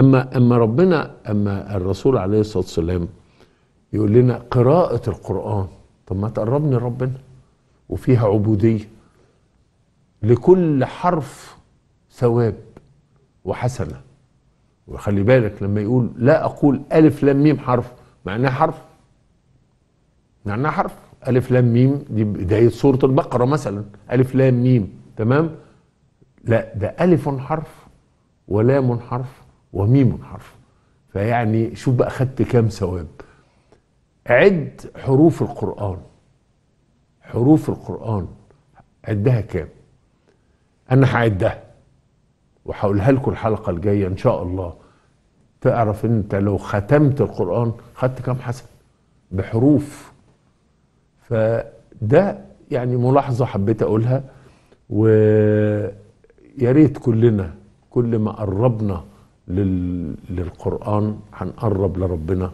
اما اما ربنا اما الرسول عليه الصلاه والسلام يقول لنا قراءه القران طب ما تقربني ربنا وفيها عبوديه لكل حرف ثواب وحسنه وخلي بالك لما يقول لا اقول الف لام ميم حرف معناها حرف معناها حرف الف لام ميم دي بدايه سوره البقره مثلا الف لام ميم تمام لا ده الف حرف ولام حرف وميم حرف فيعني شوف بقى خدت كام ثواب عد حروف القرآن حروف القرآن عدها كام أنا هعدها وهقولها لكم الحلقة الجاية إن شاء الله تعرف أنت لو ختمت القرآن خدت كام حسن بحروف فده يعني ملاحظة حبيت أقولها ويا ريت كلنا كل ما قربنا للقرآن هنقرب لربنا